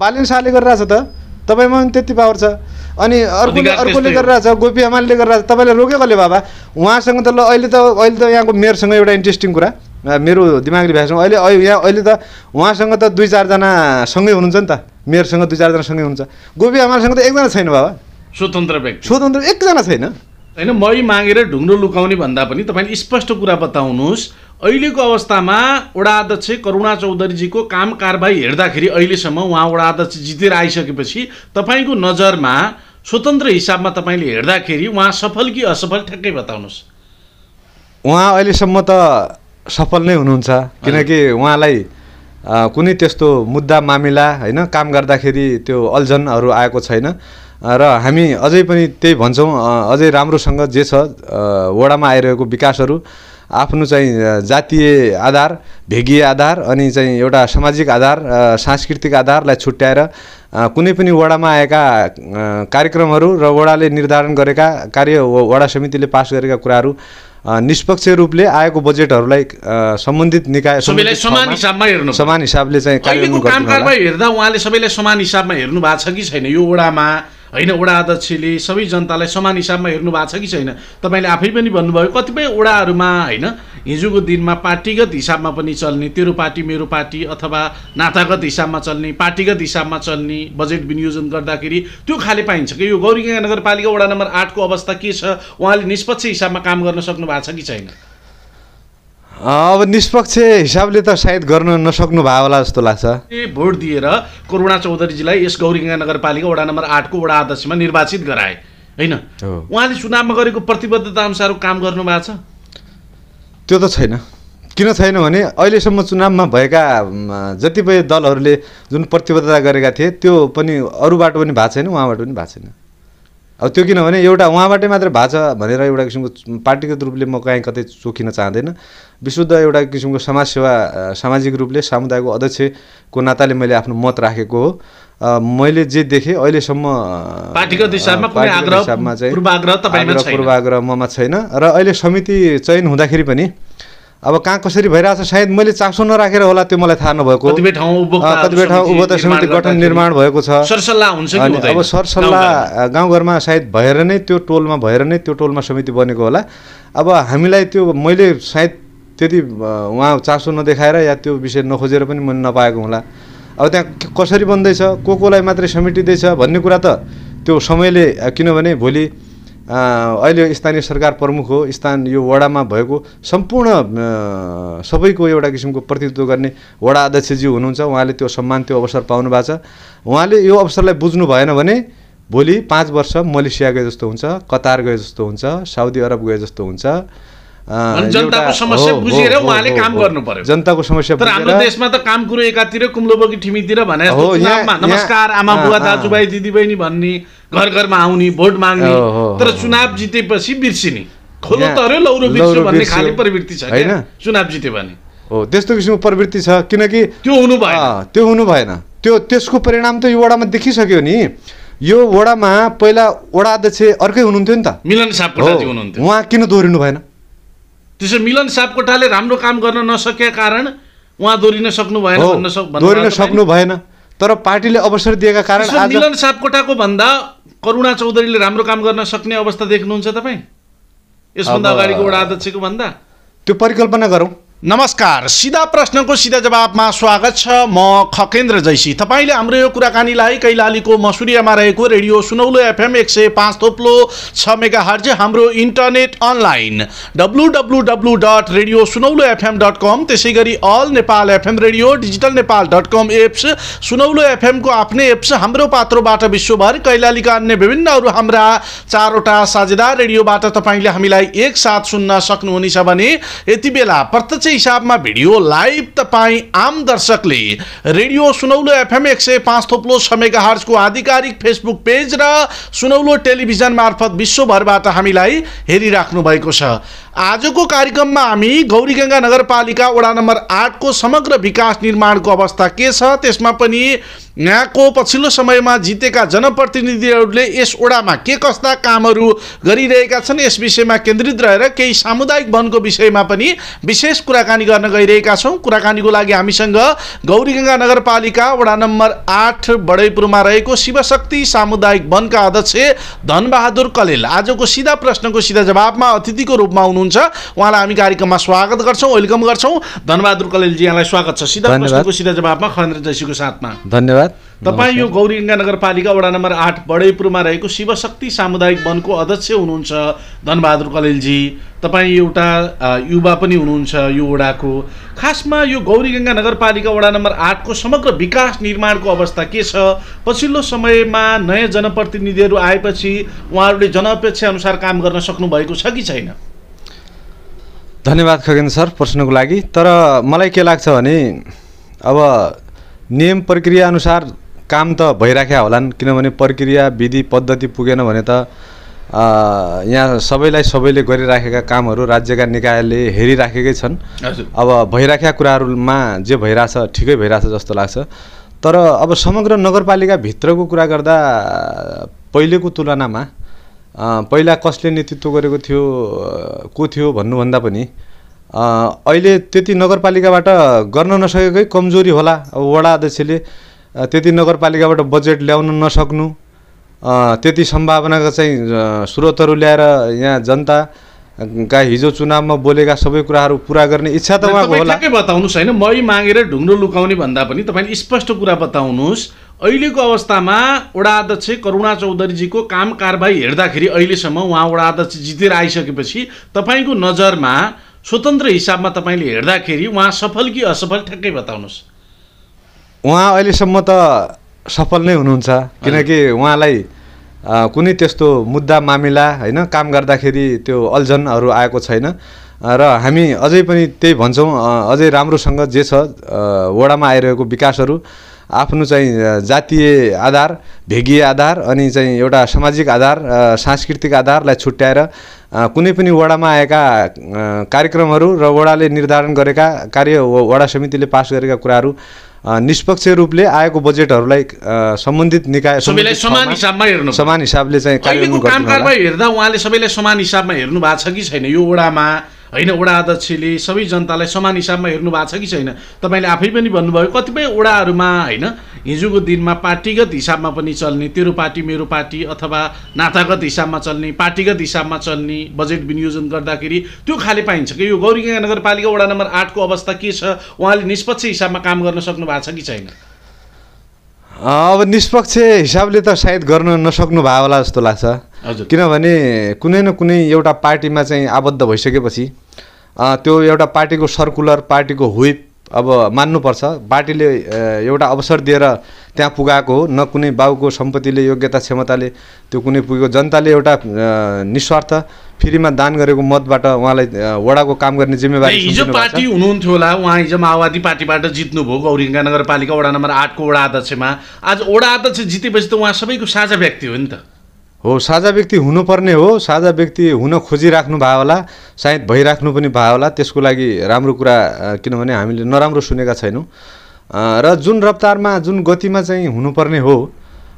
बालिन शाहले गरिरहेछ त तपाईँमा पनि त्यति पावर छ अनि अर्को अर्कोले गरिरहेछ गोपी हमालले गरिरहेछ तपाईँलाई रोक्यो कसले बाबा उहाँसँग त ल अहिले त अहिले त यहाँको मेयरसँग एउटा इन्ट्रेस्टिङ कुरा मेरो दिमागले भ्यासँग अहिले यहाँ अहिले त उहाँसँग त दुई चारजना सँगै हुनुहुन्छ नि त मेयरसँग दुई चारजना सँगै हुनुहुन्छ गोपी आमालसँग त एकजना छैन बाबा स्वतन्त्र व्यक्ति स्वतन्त्र एकजना छैन होइन मै मागेर ढुङ्ग्रो लुकाउने भन्दा पनि तपाईँले स्पष्ट कुरा बताउनुहोस् अहिलेको अवस्थामा वडा अध्यक्ष करुणा चौधरीजीको काम कारबाही हेर्दाखेरि अहिलेसम्म उहाँ वडा अध्यक्ष जितेर आइसकेपछि तपाईँको नजरमा स्वतन्त्र हिसाबमा तपाईँले हेर्दाखेरि उहाँ सफल कि असफल ठ्याक्कै बताउनुहोस् उहाँ अहिलेसम्म त सफल नै हुनुहुन्छ किनकि उहाँलाई कुनै त्यस्तो मुद्दा मामिला होइन काम गर्दाखेरि त्यो अल्झनहरू आएको छैन र हामी अझै पनि त्यही भन्छौँ अझै राम्रोसँग जे छ वडामा आइरहेको विकासहरू आफ्नो चाहिँ जातीय आधार भेगीय आधार अनि चाहिँ एउटा सामाजिक आधार सांस्कृतिक आधारलाई छुट्याएर कुनै पनि वडामा आएका कार्यक्रमहरू र वडाले निर्धारण गरेका कार्य वडा समितिले पास गरेका कुराहरू निष्पक्ष रूपले आएको बजेटहरूलाई सम्बन्धित निकाय समान हिसाबमा हेर्नु समान हिसाबले चाहिँ कामकाजमा हेर्दा उहाँले सबैलाई समान हिसाबमा हेर्नु भएको छ कि छैन यो वडामा होइन वडा अध्यक्षले सबै जनतालाई समान हिसाबमा हेर्नु भएको छ कि छैन तपाईँले आफै पनि भन्नुभयो कतिपय वडाहरूमा होइन हिजोको दिनमा पार्टीगत हिसाबमा पनि चल्ने तेरो पार्टी मेरो पार्टी अथवा नातागत हिसाबमा चल्ने पार्टीगत हिसाबमा चल्ने बजेट विनियोजन गर्दाखेरि त्यो खाले पाइन्छ कि यो गौरीगङ्गा नगरपालिका वडा नम्बर आठको अवस्था के छ उहाँले निष्पक्ष हिसाबमा काम गर्न सक्नु भएको छ कि छैन अब निष्पक्ष हिसाबले त सायद गर्न नसक्नु भयो होला जस्तो लाग्छ भोट दिएर करुणा चौधरीजीलाई यस गौरीगङ्गा नगरपालिका वडा नम्बर आठको वडा अध्यक्षमा निर्वाचित गराए होइन उहाँले चुनावमा गरेको प्रतिबद्धता अनुसार काम गर्नु भएको छ त्यो त छैन किन छैन भने अहिलेसम्म चुनावमा भएका जतिपय दलहरूले जुन प्रतिबद्धता गरेका थिए त्यो पनि अरूबाट पनि भएको छैन उहाँबाट पनि भएको छैन अब त्यो किनभने एउटा उहाँबाटै मात्र छ भनेर एउटा किसिमको पार्टीगत रूपले म कहीँ कतै चोखिन चाहँदैन विशुद्ध एउटा किसिमको समाजसेवा सामाजिक रूपले सामुदायको अध्यक्षको नाताले मैले आफ्नो मत राखेको हो मैले जे देखेँ अहिलेसम्म पूर्वाग्रह ममा छैन र अहिले समिति चयन हुँदाखेरि पनि अब कहाँ कसरी भइरहेछ सायद मैले चासो नराखेर होला त्यो मलाई थाहा नभएको कतिपय ठाउँ उपभोक्ता समिति गठन निर्माण भएको छ हुन्छ अनि अब सरसल्लाह गाउँघरमा सायद भएर नै त्यो टोलमा भएर नै त्यो टोलमा समिति बनेको होला अब हामीलाई त्यो मैले सायद त्यति उहाँ चासो नदेखाएर या त्यो विषय नखोजेर पनि मैले नपाएको होला अब त्यहाँ कसरी बन्दैछ को कोलाई मात्रै समेटिँदैछ भन्ने कुरा त त्यो समयले किनभने भोलि अहिले स्थानीय सरकार प्रमुख हो स्थान यो वडामा भएको सम्पूर्ण सबैको एउटा किसिमको प्रतिनिधित्व गर्ने वडा अध्यक्षज्यू हुनुहुन्छ उहाँले त्यो सम्मान त्यो अवसर पाउनु भएको छ उहाँले यो अवसरलाई बुझ्नु भएन भने भोलि पाँच वर्ष मलेसिया गए जस्तो हुन्छ कतार गए जस्तो हुन्छ साउदी अरब गए जस्तो हुन्छ जनताको समस्या बुझेर उहाँले काम गर्नु पर्यो जनताको समस्या तर हाम्रो देशमा त काम कुरो एकातिर कुम्लोबोकी ठिमीतिर भने नमस्कार आमा बुवा दाजुभाइ दिदीबहिनी भन्ने घर घरमा आउने भोट माग्ने तर चुनाव जितेपछि बिर्सिने खोलो तर्यो लौरो बिर्स्यो भन्ने खाले प्रवृत्ति छ होइन चुनाव जित्यो भने हो त्यस्तो किसिमको प्रवृत्ति छ किनकि त्यो हुनु भएन त्यो हुनु भएन त्यो त्यसको परिणाम त यो वडामा देखिसक्यो नि यो वडामा पहिला वडा अध्यक्ष अर्कै हुनुहुन्थ्यो नि त मिलन सापकोटाजी हुनुहुन्थ्यो उहाँ किन दोहोरिनु भएन त्यसो मिलन सापकोटाले राम्रो काम गर्न नसकेका कारण उहाँ दोहोरिन सक्नु भएन भन्न सक्नु दोहोरिन सक्नु भएन तर पार्टीले अवसर दिएका कारण मिलन सापकोटाको भन्दा करुणा चौधरीले राम्रो काम गर्न सक्ने अवस्था देख्नुहुन्छ तपाईँ यसभन्दा अगाडिको एउटा अध्यक्षको भन्दा त्यो परिकल्पना गरौँ नमस्कार सिधा प्रश्नको सिधा जवाबमा स्वागत छ म खकेन्द्र जैसी तपाईँले हाम्रो यो कुराकानीलाई कैलालीको मसुरियामा रहेको रेडियो सुनौलो एफएम एक सय पाँच थोप्लो छ मेगा हर्ज हाम्रो internet online W W W dot radio Sunaulo FM dot com त्यसै गरी all Nepal FM radio digital Nepal dot com apps Sunaulo एफएमको आफ्नै एप्स हाम्रो पात्रोबाट विश्वभर कैलालीका अन्य विभिन्न अरू हाम्रा चारवटा साझेदार रेडियोबाट तपाईँले हामीलाई एकसाथ सुन्न सक्नुहुनेछ भने यति बेला प्रत्यक्ष हिसाबमा भिडियो लाइभ तपाईँ आम दर्शकले रेडियो सुनौलो एफएम एक सय पाँच थोप्लो समेगा हार्सको आधिकारिक फेसबुक पेज र सुनौलो टेलिभिजन मार्फत विश्वभरबाट हामीलाई हेरिराख्नु भएको छ आजको कार्यक्रममा हामी गौरीगङ्गा नगरपालिका वडा नम्बर आठको समग्र विकास निर्माणको अवस्था के छ त्यसमा पनि यहाँको पछिल्लो समयमा जितेका जनप्रतिनिधिहरूले यस वडामा के कस्ता कामहरू गरिरहेका छन् यस विषयमा केन्द्रित रहेर केही सामुदायिक वनको विषयमा पनि विशेष कुराकानी गर्न गइरहेका छौँ कुराकानीको लागि हामीसँग गौरीगङ्गा नगरपालिका वडा नम्बर आठ बडैपुरमा रहेको शिवशक्ति सामुदायिक वनका अध्यक्ष धनबहादुर कलेल आजको सिधा प्रश्नको सिधा जवाबमा अतिथिको रूपमा हुनुहुन्छ हुनुहुन्छ उहाँलाई हामी कार्यक्रममा स्वागत गर्छौँ वेलकम गर्छौँ धनबहादुर रुकलेलजी यहाँलाई स्वागत छ सिधा प्रश्नको सिधा जवाबमा खरेन्द्र जैसीको साथमा धन्यवाद तपाईँ यो गङ्गा नगरपालिका वडा नम्बर आठ बडेपुरमा रहेको शिवशक्ति सामुदायिक वनको अध्यक्ष हुनुहुन्छ धनबहादुर कलेलजी तपाईँ एउटा युवा पनि हुनुहुन्छ यो वडाको खासमा यो गङ्गा नगरपालिका वडा नम्बर आठको समग्र विकास निर्माणको अवस्था के छ पछिल्लो समयमा नयाँ जनप्रतिनिधिहरू आएपछि उहाँहरूले जनअपेक्षा अनुसार काम गर्न सक्नुभएको छ कि छैन धन्यवाद खगेन्द्र सर प्रश्नको लागि तर मलाई के लाग्छ भने अब नियम प्रक्रिया अनुसार काम त भइराख्या होलान् किनभने प्रक्रिया विधि पद्धति पुगेन भने त यहाँ सबैलाई सबैले गरिराखेका कामहरू राज्यका निकायले हेरिराखेकै छन् अब भइराखेका कुराहरूमा जे भइरहेछ ठिकै भइरहेछ जस्तो लाग्छ तर अब समग्र नगरपालिकाभित्रको कुरा गर्दा पहिलेको तुलनामा पहिला कसले नेतृत्व गरेको थियो को थियो भन्नुभन्दा पनि अहिले त्यति नगरपालिकाबाट गर्न नसकेकै कमजोरी होला अब वडा अध्यक्षले त्यति नगरपालिकाबाट बजेट ल्याउन नसक्नु त्यति सम्भावनाका चाहिँ स्रोतहरू ल्याएर यहाँ जनता का हिजो चुनावमा बोलेका सबै कुराहरू पुरा गर्ने इच्छा त उहाँको होला बताउनुहोस् होइन मै मागेर ढुङ्ग्रो लुकाउने भन्दा पनि तपाईँले स्पष्ट कुरा बताउनुहोस् अहिलेको अवस्थामा वडा अध्यक्ष करुणा चौधरीजीको काम कारबाही हेर्दाखेरि अहिलेसम्म उहाँ वडा अध्यक्ष जितेर आइसकेपछि तपाईँको नजरमा स्वतन्त्र हिसाबमा तपाईँले हेर्दाखेरि उहाँ सफल कि असफल ठ्याक्कै बताउनुहोस् उहाँ अहिलेसम्म त सफल नै हुनुहुन्छ किनकि उहाँलाई कुनै त्यस्तो मुद्दा मामिला होइन काम गर्दाखेरि त्यो अल्झनहरू आएको छैन र हामी अझै पनि त्यही भन्छौँ अझै राम्रोसँग जे छ वडामा आइरहेको विकासहरू आफ्नो चाहिँ जातीय आधार भेगीय आधार अनि चाहिँ एउटा सामाजिक आधार सांस्कृतिक आधारलाई छुट्याएर कुनै पनि वडामा आएका कार्यक्रमहरू र वडाले निर्धारण गरेका कार्य वडा समितिले पास गरेका कुराहरू निष्पक्ष रूपले आएको बजेटहरूलाई सम्बन्धित निकाय सबैलाई समान हिसाबमा हेर्नु समान हिसाबले चाहिँ हेर्दा उहाँले सबैलाई समान हिसाबमा हेर्नु भएको छ कि छैन यो वडामा होइन वडा अध्यक्षले सबै जनतालाई समान हिसाबमा हेर्नु भएको छ कि छैन तपाईँले आफै पनि भन्नुभयो कतिपय वडाहरूमा होइन हिजोको दिनमा पार्टीगत हिसाबमा पनि चल्ने तेरो पार्टी मेरो पार्टी अथवा नातागत हिसाबमा चल्ने पार्टीगत हिसाबमा चल्ने बजेट विनियोजन गर्दाखेरि त्यो खाले पाइन्छ कि यो गौरीगङ्गा नगरपालिका वडा नम्बर आठको अवस्था के छ उहाँले निष्पक्ष हिसाबमा काम गर्न सक्नु भएको छ कि छैन अब निष्पक्ष हिसाबले त सायद गर्न नसक्नु भयो होला जस्तो लाग्छ किनभने कुनै न कुनै एउटा पार्टीमा चाहिँ आबद्ध भइसकेपछि त्यो एउटा पार्टीको सर्कुलर पार्टीको हुप अब मान्नुपर्छ पार्टीले एउटा अवसर दिएर त्यहाँ पुगाएको हो न कुनै बाउको सम्पत्तिले योग्यता क्षमताले त्यो कुनै पुगेको जनताले एउटा निस्वार्थ फ्रीमा दान गरेको मतबाट उहाँलाई वडाको काम गर्ने जिम्मेवारी हिजो पार्टी हुनुहुन्थ्यो होला उहाँ हिजो माओवादी पार्टीबाट जित्नुभयो गौरीङ्गा नगरपालिका वडा नम्बर आठको वडा अध्यक्षमा आज वडा अध्यक्ष जितेपछि त उहाँ सबैको साझा व्यक्ति हो नि त हो साझा व्यक्ति हुनुपर्ने हो साझा व्यक्ति हुन खोजिराख्नु भयो होला सायद भइराख्नु पनि भयो होला त्यसको लागि राम्रो कुरा किनभने हामीले नराम्रो सुनेका छैनौँ र जुन रफ्तारमा जुन गतिमा चाहिँ हुनुपर्ने हो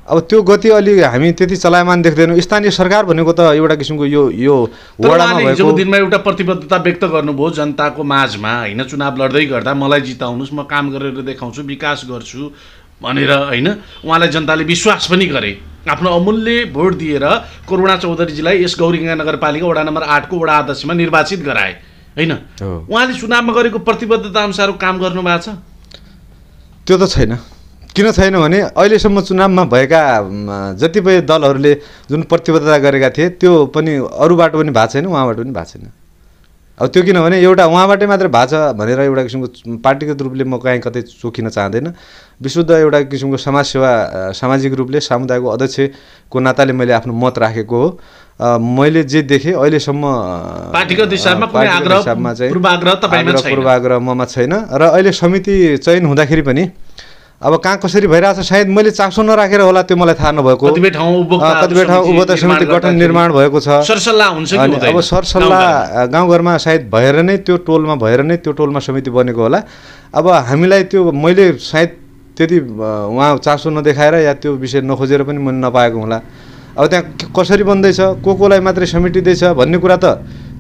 अब त्यो गति अलि हामी त्यति चलायमान देख्दैनौँ स्थानीय सरकार भनेको त एउटा किसिमको यो यो हिजोको दिनमा एउटा प्रतिबद्धता व्यक्त गर्नुभयो जनताको माझमा होइन चुनाव लड्दै गर्दा मलाई जिताउनुहोस् म काम गरेर देखाउँछु विकास गर्छु भनेर होइन उहाँलाई जनताले विश्वास पनि गरे आफ्नो अमूल्य भोट दिएर करुणा चौधरीजीलाई यस गौरीगङ्गा नगरपालिका वडा नम्बर आठको वडा अध्यक्षमा निर्वाचित गराए होइन उहाँले चुनावमा गरेको प्रतिबद्धता अनुसार काम गर्नु भएको छ त्यो त छैन किन छैन भने अहिलेसम्म चुनावमा भएका जतिपय दलहरूले जुन प्रतिबद्धता गरेका थिए त्यो पनि अरूबाट पनि भएको छैन उहाँबाट पनि भएको छैन अब त्यो किनभने एउटा उहाँबाटै मात्रै भएको छ भनेर एउटा किसिमको पार्टीगत रूपले म कहीँ कतै चोखिन चाहँदैन विशुद्ध एउटा किसिमको समाजसेवा सामाजिक रूपले समुदायको अध्यक्षको नाताले मैले आफ्नो मत राखेको हो मैले जे देखेँ अहिलेसम्म पूर्वाग्रह ममा छैन र अहिले समिति चयन हुँदाखेरि पनि अब कहाँ कसरी भइरहेछ सायद मैले चासो नराखेर होला त्यो मलाई थाहा नभएको कतिपय ठाउँ उपभोक्ता समिति गठन निर्माण भएको छ सरसल्लाह हुन्छ अब सरसल्लाह गाउँघरमा सायद भएर नै त्यो टोलमा भएर नै त्यो टोलमा समिति बनेको होला अब हामीलाई त्यो मैले सायद त्यति उहाँ चासो नदेखाएर या त्यो विषय नखोजेर पनि मैले नपाएको होला अब त्यहाँ कसरी बन्दैछ को कोलाई मात्रै समेटिँदैछ भन्ने कुरा त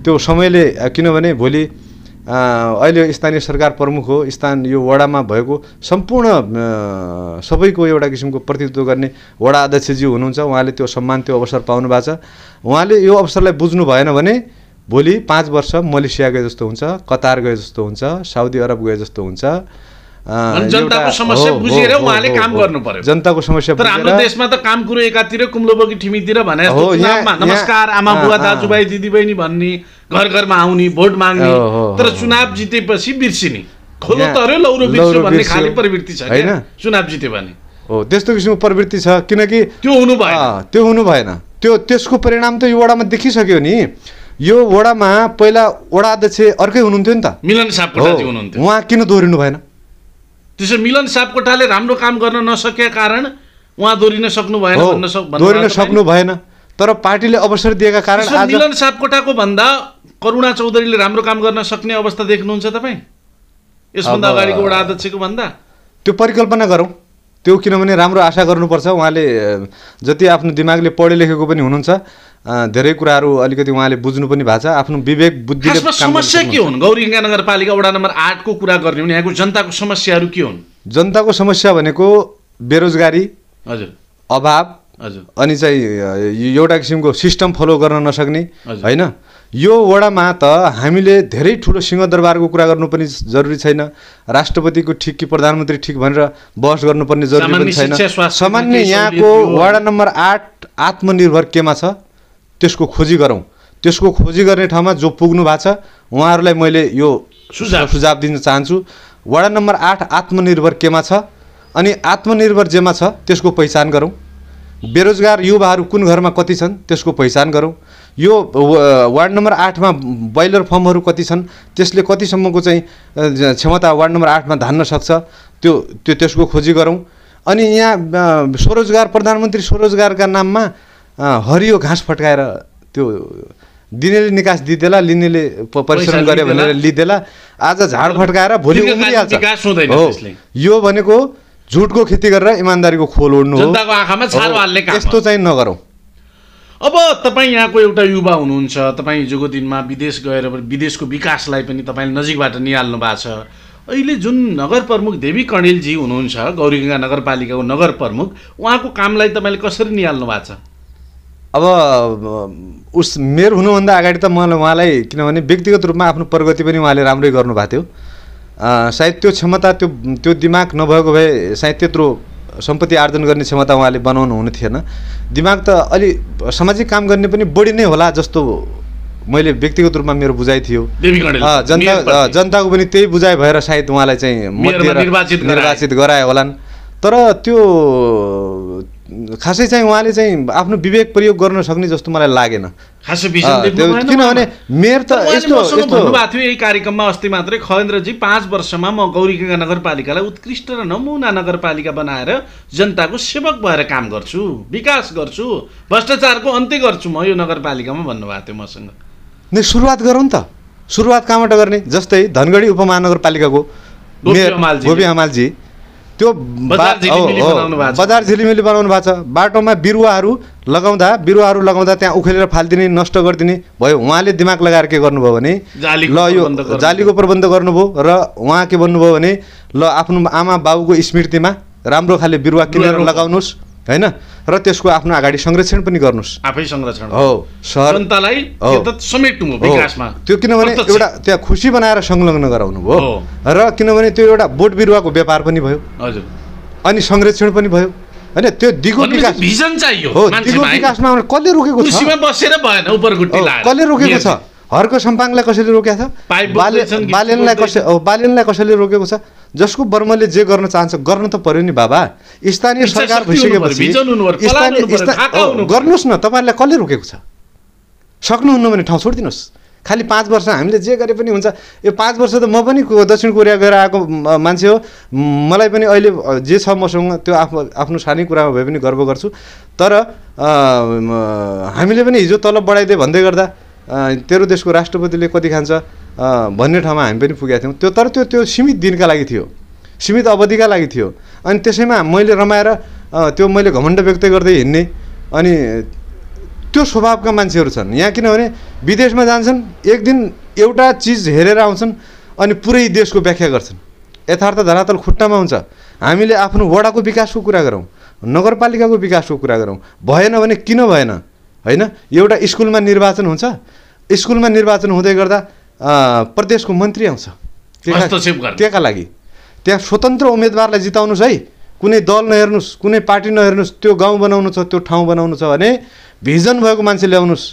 त्यो समयले किनभने भोलि अहिले स्थानीय सरकार प्रमुख हो स्थान यो वडामा भएको सम्पूर्ण सबैको एउटा किसिमको प्रतिनिधित्व गर्ने वडा अध्यक्षज्यू हुनुहुन्छ उहाँले त्यो सम्मान त्यो अवसर पाउनु भएको छ उहाँले यो अवसरलाई बुझ्नु भएन भने भोलि पाँच वर्ष मलेसिया गए जस्तो हुन्छ कतार गए जस्तो हुन्छ साउदी अरब गए जस्तो हुन्छ जनताको समस्या बुझेर उहाँले काम गर्नु पर्यो जनताको समस्या नमस्कार आमा बुवा दाजुभाइ दिदीबहिनी भन्ने घर घरमा आउने भोट माग्ने तर चुनाव जितेपछि बिर्सिने खोलो तर लौरो बिर्सो भन्ने खाले प्रवृत्ति छ होइन चुनाव जित्यो भने हो त्यस्तो किसिमको प्रवृत्ति छ किनकि त्यो हुनु भएन त्यो हुनु भएन त्यो त्यसको परिणाम त यो वडामा देखिसक्यो नि यो वडामा पहिला वडा अध्यक्ष अर्कै हुनुहुन्थ्यो नि त मिलन सापकोटाजी हुनुहुन्थ्यो उहाँ किन दोहोरिनु भएन त्यसो मिलन सापकोटाले राम्रो काम गर्न नसकेका कारण उहाँ दोहोरिन सक्नु भएन दोहोरिन सक्नु भएन तर पार्टीले अवसर दिएका कारण मिलन सापकोटाको भन्दा करुणा चौधरीले राम्रो काम गर्न सक्ने अवस्था देख्नुहुन्छ तपाईँ यसभन्दा अगाडिको एउटा अध्यक्षको भन्दा त्यो परिकल्पना गरौँ त्यो किनभने राम्रो आशा गर्नुपर्छ उहाँले जति आफ्नो दिमागले पढे लेखेको पनि हुनुहुन्छ धेरै कुराहरू अलिकति उहाँले बुझ्नु पनि भएको छ आफ्नो विवेक बुद्धि समस्या के हुन् गौरीगङ्गा नगरपालिका वडा नम्बर आठको कुरा गर्ने भने यहाँको जनताको समस्याहरू के हुन् जनताको समस्या भनेको बेरोजगारी हजुर अभाव अनि चाहिँ एउटा किसिमको सिस्टम फलो गर्न नसक्ने होइन यो वडामा त हामीले धेरै ठुलो सिंहदरबारको कुरा गर्नु पनि जरुरी छैन राष्ट्रपतिको ठिक कि प्रधानमन्त्री ठिक भनेर बहस गर्नुपर्ने जरुरी पनि छैन सामान्य यहाँको वडा नम्बर आठ आत्मनिर्भर केमा छ त्यसको खोजी गरौँ त्यसको खोजी गर्ने ठाउँमा जो पुग्नु भएको छ उहाँहरूलाई मैले यो सुझाव सुझाव दिन चाहन्छु वडा नम्बर आठ आत्मनिर्भर केमा छ अनि आत्मनिर्भर जेमा छ त्यसको पहिचान गरौँ बेरोजगार युवाहरू कुन घरमा कति छन् त्यसको पहिचान गरौँ यो वार्ड नम्बर आठमा ब्रोइलर फर्महरू कति छन् त्यसले कतिसम्मको चाहिँ क्षमता वार्ड नम्बर आठमा धान्न सक्छ त्यो त्यो त्यसको खोजी गरौँ अनि यहाँ स्वरोजगार प्रधानमन्त्री स्वरोजगारका नाममा हरियो घाँस फट्काएर त्यो दिनेले निकास दिदेला लिनेले परिश्रम गरे भनेर लिदेला आज झाड फट्काएर भोलि हो यो भनेको झुटको खेती गरेर इमान्दारीको खोल ओड्नु आँखामा छारो यस्तो चाहिँ नगरौँ अब तपाईँ यहाँको एउटा युवा हुनुहुन्छ तपाईँ हिजोको दिनमा विदेश गएर विदेशको विकासलाई पनि तपाईँले नजिकबाट निहाल्नु भएको छ अहिले जुन नगर प्रमुख देवी कणेलजी हुनुहुन्छ गौरीगङ्गा नगरपालिकाको नगर प्रमुख उहाँको कामलाई तपाईँले कसरी निहाल्नु भएको छ अब उस मेयर हुनुभन्दा अगाडि त मलाई उहाँलाई किनभने व्यक्तिगत रूपमा आफ्नो प्रगति पनि उहाँले राम्रै गर्नुभएको थियो सायद त्यो क्षमता त्यो त्यो दिमाग नभएको भए सायद त्यत्रो सम्पत्ति आर्जन गर्ने क्षमता उहाँले बनाउनु हुने थिएन दिमाग त अलि सामाजिक काम गर्ने पनि बढी नै होला जस्तो मैले व्यक्तिगत रूपमा मेरो बुझाइ थियो जनता जनताको पनि त्यही बुझाइ भएर सायद उहाँलाई चाहिँ निर्वाचित निर्वाचित गरायो होलान् तर त्यो खासै चाहिँ उहाँले चाहिँ आफ्नो विवेक प्रयोग गर्न सक्ने जस्तो मलाई लागेन किनभने मेयर त भन्नुभएको थियो यही कार्यक्रममा अस्ति मात्रै खरेन्द्रजी पाँच वर्षमा म गौरीगङ्गा नगरपालिकालाई उत्कृष्ट र नमुना नगरपालिका बनाएर जनताको सेवक भएर काम गर्छु विकास गर्छु भ्रष्टाचारको अन्त्य गर्छु म यो नगरपालिकामा भन्नुभएको थियो मसँग नै सुरुवात गरौँ त सुरुवात कहाँबाट गर्ने जस्तै धनगढी उपमहानगरपालिकाको गोपी हमालजी त्यो बजार झिलिमिली बनाउनु भएको छ बाटोमा बिरुवाहरू लगाउँदा बिरुवाहरू लगाउँदा त्यहाँ उखेलेर फालिदिने नष्ट गरिदिने भयो उहाँले दिमाग लगाएर के गर्नुभयो भने ल यो जालीको प्रबन्ध गर्नुभयो र उहाँ के भन्नुभयो भने ल आफ्नो आमा बाबुको स्मृतिमा राम्रो खाले बिरुवा किनेर लगाउनुहोस् होइन र त्यसको आफ्नो अगाडि संरक्षण पनि गर्नुहोस् आफै संरक्षण हो सर जनतालाई समेट्नु विकासमा त्यो किनभने एउटा त्यहाँ खुसी बनाएर संलग्न गराउनु भयो र किनभने त्यो एउटा बोट बिरुवाको व्यापार पनि भयो हजुर अनि संरक्षण पनि भयो होइन त्यो दिगो विकास भिजन चाहियो हो दिगो विकासमा कसले रोकेको छ बसेर भएन कसले रोकेको छ हर्क सम्पाङलाई कसैले रोकेको छ बाले कसै बालेनलाई कसैले रोकेको छ जसको वर्मले जे गर्न चाहन्छ गर्न त पर्यो नि बाबा स्थानीय सरकार भइसकेपछि गर्नुहोस् न तपाईँहरूलाई कसले रोकेको छ सक्नुहुन्न भने ठाउँ छोडिदिनुहोस् खालि पाँच वर्ष हामीले जे गरे पनि हुन्छ यो पाँच वर्ष त म पनि दक्षिण कोरिया गएर आएको मान्छे हो मलाई पनि अहिले जे छ मसँग त्यो आफ्नो आफ्नो सानै कुरामा भए पनि गर्व गर्छु तर हामीले पनि हिजो तलब बढाइदिए भन्दै गर्दा तेरो देशको राष्ट्रपतिले कति खान्छ भन्ने ठाउँमा हामी पनि पुगेका थियौँ त्यो तर त्यो त्यो सीमित दिनका लागि थियो सीमित अवधिका लागि थियो अनि त्यसैमा मैले रमाएर त्यो मैले घमण्ड व्यक्त गर्दै हिँड्ने अनि त्यो स्वभावका मान्छेहरू छन् यहाँ किनभने विदेशमा जान्छन् एक दिन एउटा चिज हेरेर आउँछन् अनि पुरै देशको व्याख्या गर्छन् यथार्थ धरातल खुट्टामा हुन्छ हामीले आफ्नो वडाको विकासको कुरा गरौँ नगरपालिकाको विकासको कुरा गरौँ भएन भने किन भएन होइन एउटा स्कुलमा निर्वाचन हुन्छ स्कुलमा निर्वाचन हुँदै गर्दा प्रदेशको मन्त्री आउँछ त्यहाँका लागि त्यहाँ स्वतन्त्र उम्मेदवारलाई जिताउनुहोस् है कुनै दल नहेर्नुहोस् कुनै पार्टी नहेर्नुहोस् त्यो गाउँ बनाउनु छ त्यो ठाउँ बनाउनु छ भने भिजन भएको मान्छे ल्याउनुहोस्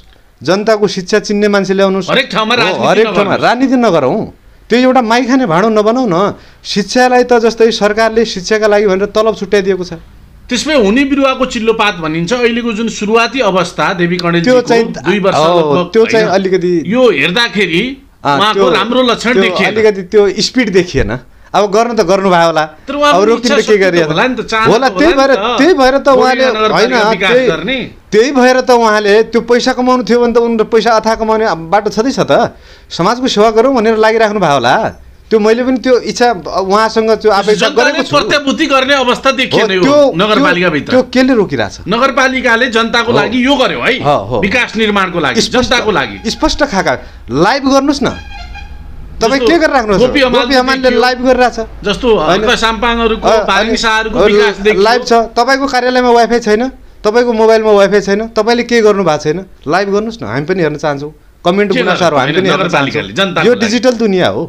जनताको शिक्षा चिन्ने मान्छे ल्याउनुहोस् हरेक ठाउँमा हरेक ठाउँमा राजनीति नगरौँ त्यो एउटा माइखाने भाँडो नबनाऊ न शिक्षालाई त जस्तै सरकारले शिक्षाका लागि भनेर तलब छुट्याइदिएको छ त्यसमै हुने बिरुवाको चिल्लो पात भनिन्छ अहिलेको जुन सुरुवाती अवस्था देवी कणेलजीको दुई वर्ष त्यो चाहिँ अलिकति यो हेर्दाखेरि राम्रो लक्षण देखियो अलिकति त्यो स्पिड देखिएन अब गर्न त गर्नुभयो होला अब रोकिँदा के गरे होला त्यही भएर त्यही भएर त उहाँले होइन त्यही भएर त उहाँले त्यो पैसा कमाउनु थियो भने त उनीहरू पैसा अथा कमाउने बाटो छँदैछ त समाजको सेवा गरौँ भनेर लागिराख्नु भयो होला त्यो मैले पनि त्यो इच्छा उहाँसँग त्यो आपेक्षा गरेको प्रत्याभूति गर्ने अवस्था देखिएन त्यो नगरपालिकाभित्र त्यो केले रोकिरहेछ नगरपालिकाले जनताको लागि यो गर्यो है विकास निर्माणको लागि जनताको लागि स्पष्ट खाका लाइभ गर्नुहोस् न तपाईँ के गरेर लाइभ जस्तो लाइभ छ तपाईँको कार्यालयमा वाइफाई छैन तपाईँको मोबाइलमा वाइफाई छैन तपाईँले के गर्नु भएको छैन लाइभ गर्नुहोस् न हामी पनि हेर्न चाहन्छौँ कमेन्ट गुनासाहरू हामी पनि हेर्न चाहन्छौँ यो डिजिटल दुनियाँ हो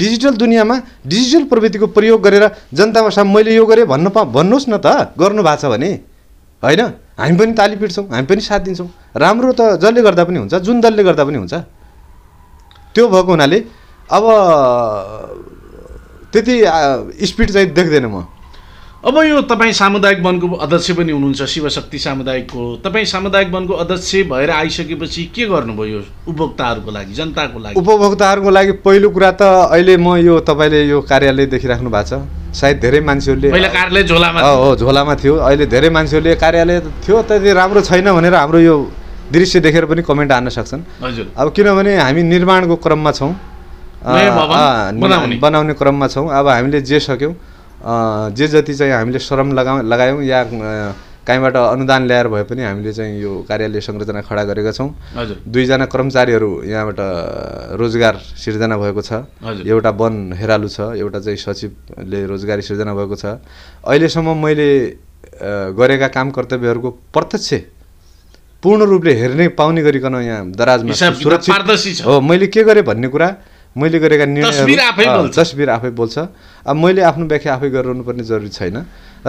डिजिटल दुनियाँमा डिजिटल प्रविधिको प्रयोग गरेर जनतामा साम मैले यो गरेँ भन्न पा भन्नुहोस् न त गर्नु भएको छ भने होइन हामी पनि ताली पिट्छौँ हामी पनि साथ दिन्छौँ राम्रो त जसले गर्दा पनि हुन्छ जुन दलले गर्दा पनि हुन्छ त्यो भएको हुनाले अब त्यति स्पिड चाहिँ देख्दैन म अब यो तपाईँ सामुदायिक वनको अध्यक्ष पनि हुनुहुन्छ शिवशक्ति सामुदायिकको तपाईँ सामुदायिक वनको अध्यक्ष भएर आइसकेपछि के गर्नुभयो उपभोक्ताहरूको लागि जनताको लागि उपभोक्ताहरूको लागि पहिलो कुरा त अहिले म यो तपाईँले यो कार्यालय देखिराख्नु भएको छ सायद धेरै मान्छेहरूले कार्यालय झोलामा हो झोलामा थियो अहिले धेरै मान्छेहरूले कार्यालय थियो त राम्रो छैन भनेर हाम्रो यो दृश्य देखेर पनि कमेन्ट हान्न सक्छन् हजुर अब किनभने हामी निर्माणको क्रममा छौँ बनाउने क्रममा छौँ अब हामीले जे सक्यौँ जे जति चाहिँ हामीले श्रम लगा लगायौँ या काहीँबाट अनुदान ल्याएर भए पनि हामीले चाहिँ यो कार्यालय संरचना खडा गरेका छौँ दुईजना कर्मचारीहरू यहाँबाट रोजगार सिर्जना भएको छ एउटा वन हेरालु छ एउटा चाहिँ सचिवले रोजगारी सिर्जना भएको छ अहिलेसम्म मैले गरेका काम कर्तव्यहरूको प्रत्यक्ष पूर्ण रूपले हेर्ने पाउने गरिकन यहाँ दराजमा सुरक्षित हो मैले के गरेँ भन्ने कुरा मैले गरेका निर्णय तस्बिर आफै बोल्छ अब मैले आफ्नो व्याख्या आफै गराउनु पर्ने जरुरी छैन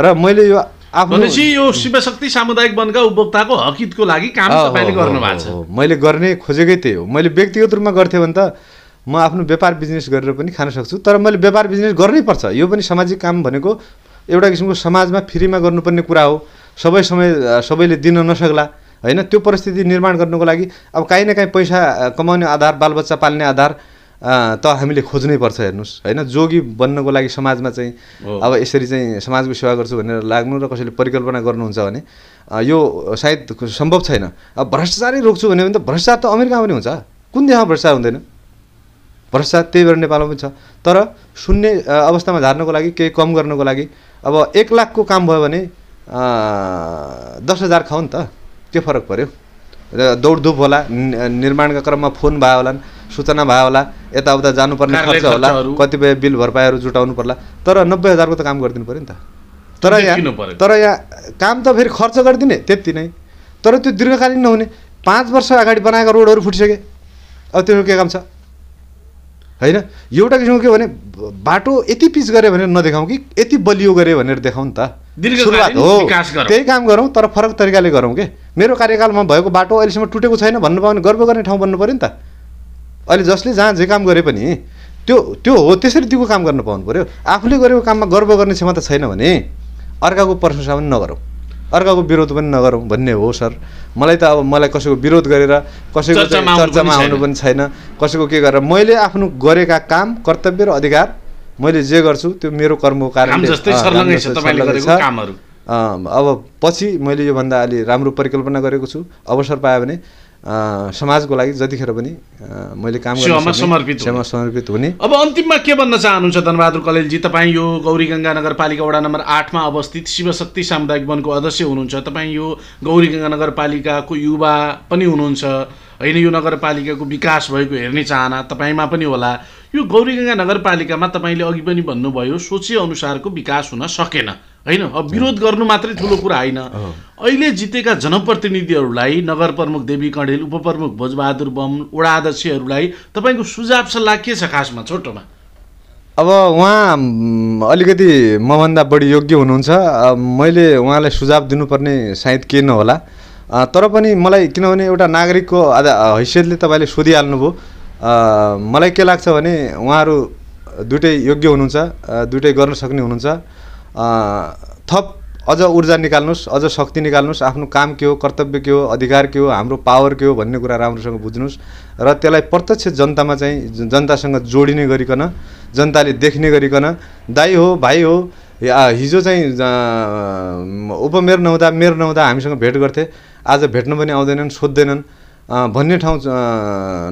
र मैले यो आफ्नो यो शिवशक्ति सामुदायिक वनका उपभोक्ताको हकितको लागि काम तपाईँले गर्नु भएको छ मैले गर्ने खोजेकै त्यही हो मैले व्यक्तिगत रूपमा गर्थेँ भने त म आफ्नो व्यापार बिजनेस गरेर पनि खान सक्छु तर मैले व्यापार बिजनेस गर्नै पर्छ यो पनि सामाजिक काम भनेको एउटा किसिमको समाजमा फ्रीमा गर्नुपर्ने कुरा हो सबै समय सबैले दिन नसक्ला होइन त्यो परिस्थिति निर्माण गर्नुको लागि अब काहीँ न काहीँ पैसा कमाउने आधार बालबच्चा पाल्ने आधार त हामीले खोज्नै पर्छ हेर्नुहोस् होइन जोगी बन्नको लागि समाजमा चाहिँ अब यसरी चाहिँ समाजको सेवा गर्छु भनेर लाग्नु र कसैले परिकल्पना गर्नुहुन्छ भने यो सायद सम्भव छैन अब भ्रष्टाचारै रोक्छु भन्यो भने त भ्रष्टाचार त अमेरिकामा पनि हुन्छ कुन देशमा भ्रष्टाचार हुँदैन भ्रष्टाचार त्यही भएर नेपालमा पनि छ तर शून्य अवस्थामा झार्नको लागि केही कम गर्नको लागि अब एक लाखको काम भयो भने दस हजार खाऊ नि त त्यो फरक पऱ्यो र दौडधुप होला निर्माणका क्रममा फोन भयो होला सूचना भयो होला यताउता जानुपर्ने खर्च होला कतिपय बिल भरपाईहरू जुटाउनु पर्ला तर नब्बे हजारको त काम गरिदिनु पऱ्यो नि त तर यहाँ तर यहाँ काम त फेरि खर्च गरिदिने त्यति नै तर त्यो दीर्घकालीन नहुने पाँच वर्ष अगाडि बनाएको रोडहरू फुटिसके अब त्यसको के काम छ होइन एउटा किसिमको के भने बाटो यति पिच गऱ्यो भनेर नदेखाउँ कि यति बलियो गऱ्यो भनेर देखाउँ नि त सुरुवात हो त्यही काम गरौँ तर फरक तरिकाले गरौँ कि मेरो कार्यकालमा भएको बाटो अहिलेसम्म टुटेको छैन भन्नु पाउने गर्व गर्ने ठाउँ बन्नु पऱ्यो नि त अहिले जसले जहाँ जे काम गरे पनि त्यो त्यो हो त्यसरी त्यो काम गर्न पाउनु पऱ्यो आफूले गरेको काममा गर्व गर्ने क्षमता छैन भने अर्काको प्रशंसा पनि नगरौँ अर्काको विरोध पनि नगरौँ भन्ने हो सर मलाई त अब मलाई कसैको विरोध गरेर कसैको चर्चामा आउनु पनि छैन कसैको के गरेर मैले आफ्नो गरेका काम कर्तव्य र अधिकार मैले जे गर्छु त्यो मेरो कर्मको कारण अब पछि मैले योभन्दा अलि राम्रो परिकल्पना गरेको छु अवसर पायो भने समाजको लागि जतिखेर पनि मैले काम समर्पित सेवा समर्पित हुने अब अन्तिममा के भन्न चाहनुहुन्छ धनबहादुर कलेलजी तपाईँ यो गौरी गङ्गा नगरपालिका वडा नम्बर आठमा अवस्थित शिवशक्ति सामुदायिक वनको अध्यक्ष हुनुहुन्छ तपाईँ यो गौरी गङ्गा नगरपालिकाको युवा पनि हुनुहुन्छ होइन यो नगरपालिकाको विकास भएको हेर्ने चाहना तपाईँमा पनि होला यो गौरी गङ्गा नगरपालिकामा तपाईँले अघि पनि भन्नुभयो सोचेअनुसारको विकास हुन सकेन होइन अब विरोध गर्नु मात्रै ठुलो कुरा होइन अहिले जितेका जनप्रतिनिधिहरूलाई नगर प्रमुख देवी कणेल उपप्रमुख भोजबहादुर बम वडा अध्यक्षहरूलाई तपाईँको सुझाव सल्लाह के छ खासमा छोटोमा अब उहाँ अलिकति मभन्दा बढी योग्य हुनुहुन्छ मैले उहाँलाई सुझाव दिनुपर्ने सायद के नहोला तर पनि मलाई किनभने एउटा नागरिकको आधा हैसियतले तपाईँले सोधिहाल्नुभयो मलाई के लाग्छ भने उहाँहरू दुइटै योग्य हुनुहुन्छ दुइटै गर्न सक्ने हुनुहुन्छ थप अझ ऊर्जा निकाल्नुहोस् अझ शक्ति निकाल्नुहोस् आफ्नो काम के हो कर्तव्य के हो अधिकार के हो हाम्रो पावर के हो भन्ने कुरा राम्रोसँग बुझ्नुहोस् र त्यसलाई प्रत्यक्ष जनतामा चाहिँ जनतासँग जोडिने गरिकन जनताले देख्ने गरिकन दाई हो भाइ हो हिजो चाहिँ उपमेयर नहुँदा मेयर नहुँदा हामीसँग भेट गर्थे आज भेट्न पनि आउँदैनन् सोध्दैनन् भन्ने ठाउँ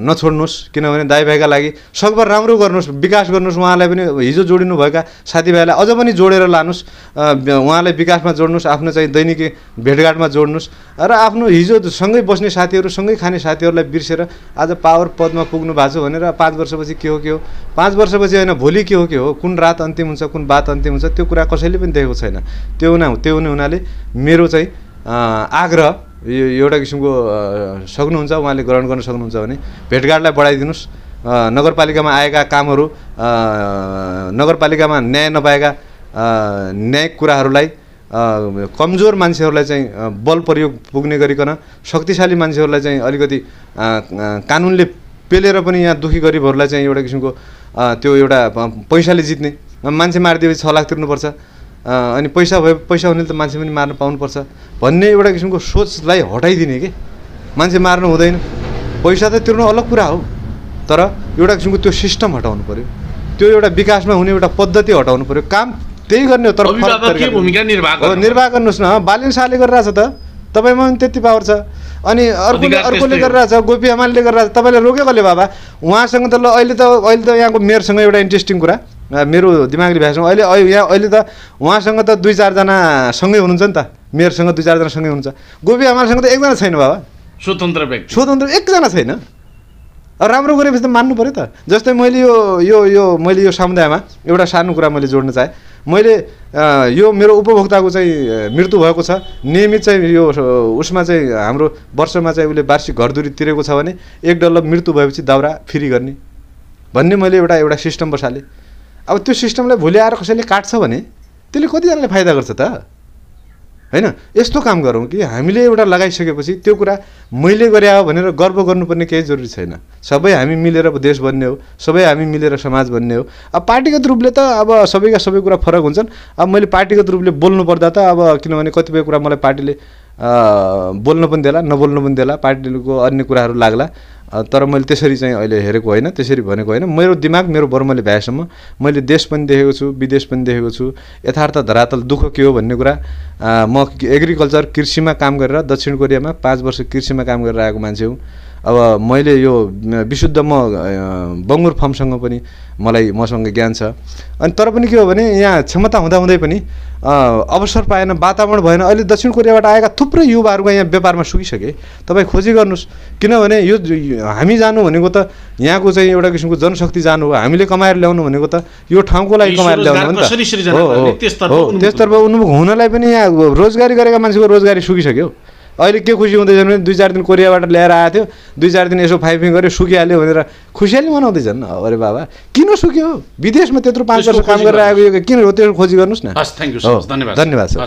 नछोड्नुहोस् किनभने दाइभाइका लागि सकभर राम्रो गर्नुहोस् विकास गर्नुहोस् उहाँलाई पनि हिजो जोडिनुभएका साथीभाइलाई अझ पनि जोडेर लानुहोस् उहाँलाई विकासमा जोड्नुहोस् आफ्नो चाहिँ दैनिकी भेटघाटमा जोड्नुहोस् र आफ्नो हिजो सँगै बस्ने साथीहरू सँगै खाने साथीहरूलाई बिर्सेर आज पावर पदमा पुग्नु भएको छ भनेर पाँच वर्षपछि के हो के हो पाँच वर्षपछि होइन भोलि के हो के हो कुन रात अन्तिम हुन्छ कुन बात अन्तिम हुन्छ त्यो कुरा कसैले पनि देखेको छैन त्यो हुना त्यो हुने हुनाले मेरो चाहिँ आग्रह यो एउटा किसिमको सक्नुहुन्छ उहाँले ग्रहण गर्न सक्नुहुन्छ भने भेटघाटलाई बढाइदिनुहोस् नगरपालिकामा आएका कामहरू नगरपालिकामा न्याय नपाएका न्यायिक कुराहरूलाई कमजोर मान्छेहरूलाई चाहिँ बल प्रयोग पुग्ने गरिकन शक्तिशाली मान्छेहरूलाई चाहिँ अलिकति कानुनले पेलेर पनि यहाँ दुखी गरिबहरूलाई चाहिँ एउटा किसिमको त्यो एउटा पैसाले जित्ने मान्छे मारिदिएपछि छ लाख तिर्नुपर्छ अनि पैसा भए पैसा हुनेले त मान्छे पनि मार्न पाउनुपर्छ भन्ने एउटा किसिमको सोचलाई हटाइदिने कि मान्छे मार्नु हुँदैन पैसा त तिर्नु अलग कुरा हो तर एउटा किसिमको त्यो सिस्टम हटाउनु पऱ्यो त्यो एउटा विकासमा हुने एउटा पद्धति हटाउनु पऱ्यो काम त्यही गर्ने हो तर निर्वाह गर्नुहोस् न शाहले गरिरहेछ त तपाईँमा पनि त्यति पावर छ अनि अर्कोले अर्कोले गरिरहेछ गोपी हमालले गरिरहेछ तपाईँले रोक्यो कसले बाबा उहाँसँग त ल अहिले त अहिले त यहाँको मेयरसँग एउटा इन्ट्रेस्टिङ कुरा मेरो दिमागले भ्यासमा अहिले यहाँ अहिले त उहाँसँग त दुई चारजना सँगै हुनुहुन्छ नि त मेयरसँग दुई चारजना सँगै हुनुहुन्छ गोपी आमासँग त एकजना छैन बाबा स्वतन्त्र व्यक्ति स्वतन्त्र एकजना छैन राम्रो गरेपछि त मान्नु पऱ्यो त जस्तै मैले यो यो यो मैले यो समुदायमा एउटा सानो कुरा मैले जोड्न चाहेँ मैले यो मेरो उपभोक्ताको चाहिँ मृत्यु भएको छ नियमित चाहिँ यो उसमा चाहिँ हाम्रो वर्षमा चाहिँ उसले वार्षिक घरदुरी तिरेको छ भने एक डल्ल मृत्यु भएपछि दाउरा फ्री गर्ने भन्ने मैले एउटा एउटा सिस्टम बसालेँ अब त्यो सिस्टमलाई भोलि आएर कसैले काट्छ भने त्यसले कतिजनाले फाइदा गर्छ त होइन यस्तो काम गरौँ कि हामीले एउटा लगाइसकेपछि त्यो कुरा मैले गरे हो भनेर गर्व गर्नुपर्ने केही जरुरी छैन सबै हामी मिलेर देश बन्ने हो सबै हामी मिलेर समाज बन्ने हो अब पार्टीगत रूपले त अब सबैका सबै कुरा फरक हुन्छन् अब मैले पार्टीगत रूपले बोल्नु पर्दा त अब किनभने कतिपय कुरा मलाई पार्टीले बोल्नु पनि देला नबोल्नु पनि देला पार्टीको अन्य कुराहरू लाग्ला तर मैले त्यसरी चाहिँ अहिले हेरेको होइन त्यसरी भनेको होइन मेरो दिमाग मेरो बर्मले भ्याएसम्म मैले देश पनि देखेको छु विदेश पनि देखेको छु यथार्थ धरातल दुःख के हो भन्ने कुरा म एग्रिकल्चर कृषिमा काम गरेर दक्षिण कोरियामा पाँच वर्ष कृषिमा काम गरेर आएको मान्छे हुँ अब मैले यो विशुद्ध म बङ्गुर फर्मसँग पनि मलाई मसँग ज्ञान छ अनि तर पनि के हो भने यहाँ क्षमता हुँदाहुँदै पनि अवसर पाएन वातावरण भएन अहिले दक्षिण कोरियाबाट आएका थुप्रै युवाहरूको यहाँ व्यापारमा सुकिसके तपाईँ खोजी गर्नुहोस् किनभने यो हामी जानु भनेको त यहाँको चाहिँ एउटा किसिमको जनशक्ति जानु हो हामीले कमाएर ल्याउनु भनेको त यो ठाउँको लागि कमाएर ल्याउनु हो नि त हो त्यसतर्फ उन्मुख हुनलाई पनि यहाँ रोजगारी गरेका मान्छेको रोजगारी सुकिसक्यो अहिले के खुसी हुँदैछन् भने दुई चार दिन कोरियाबाट ल्याएर आएको थियो दुई चार दिन यसो फाइपिङ गऱ्यो सुकिहाल्यो भनेर खुसियाली मनाउँदैछन् अरे बाबा किन सुक्यो विदेशमा त्यत्रो पाँच वर्ष काम गरेर आएको किन हो त्यो खोजी गर्नुहोस् न हस् थ्याङ्क यू धन्यवाद धन्यवाद सर